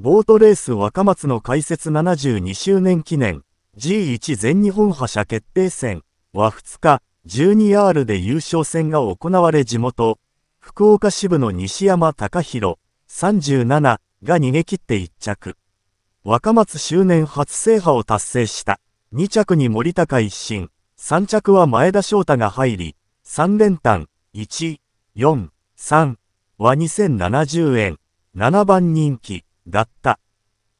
ボートレース若松の開設72周年記念 G1 全日本覇者決定戦は2日 12R で優勝戦が行われ地元福岡支部の西山隆弘37が逃げ切って1着若松周年初制覇を達成した2着に森高一新3着は前田翔太が入り3連単1 4 3は2070円7番人気だった。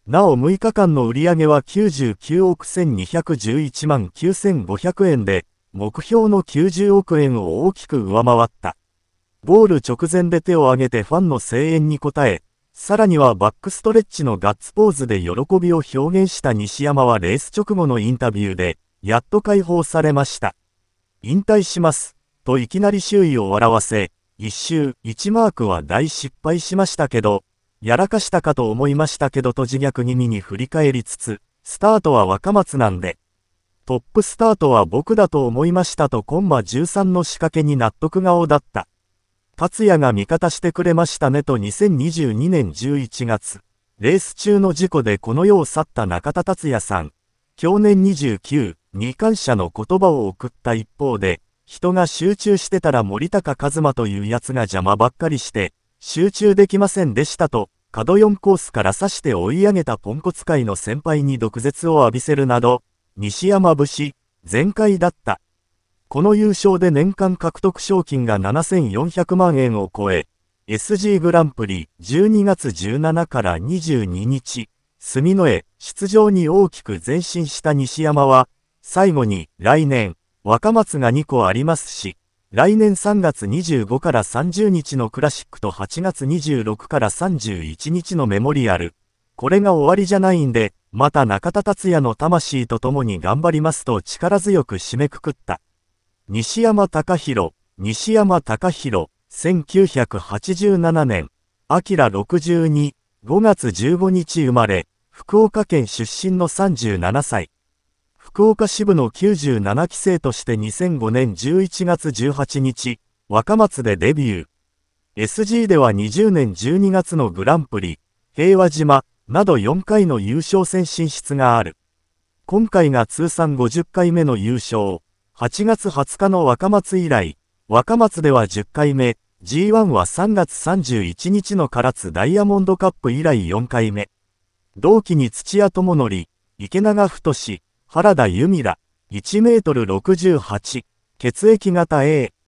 なお6日間の売り上げは99億1211万9500円で、目標の90億円を大きく上回った。ゴール直前で手を挙げてファンの声援に応え、さらにはバックストレッチのガッツポーズで喜びを表現した西山はレース直後のインタビューで、やっと解放されました。引退します、といきなり周囲を笑わせ、一周、一マークは大失敗しましたけど、やらかしたかと思いましたけどと自虐気味に振り返りつつ、スタートは若松なんで、トップスタートは僕だと思いましたとコンマ13の仕掛けに納得顔だった。達也が味方してくれましたねと2022年11月、レース中の事故でこの世を去った中田達也さん、去年29、に感謝の言葉を送った一方で、人が集中してたら森高一馬というやつが邪魔ばっかりして、集中できませんでしたと、角4コースから刺して追い上げたポンコツ界の先輩に毒舌を浴びせるなど、西山節、全開だった。この優勝で年間獲得賞金が7400万円を超え、SG グランプリ12月17から22日、住之江出場に大きく前進した西山は、最後に来年、若松が2個ありますし、来年3月25から30日のクラシックと8月26から31日のメモリアル。これが終わりじゃないんで、また中田達也の魂と共に頑張りますと力強く締めくくった。西山隆弘、西山隆弘、1987年、秋62、5月15日生まれ、福岡県出身の37歳。福岡支部の97期生として2005年11月18日、若松でデビュー。SG では20年12月のグランプリ、平和島など4回の優勝戦進出がある。今回が通算50回目の優勝。8月20日の若松以来、若松では10回目、G1 は3月31日の唐津ダイヤモンドカップ以来4回目。同期に土屋智則、池永太志、原田由美ら、1メートル68、血液型 A、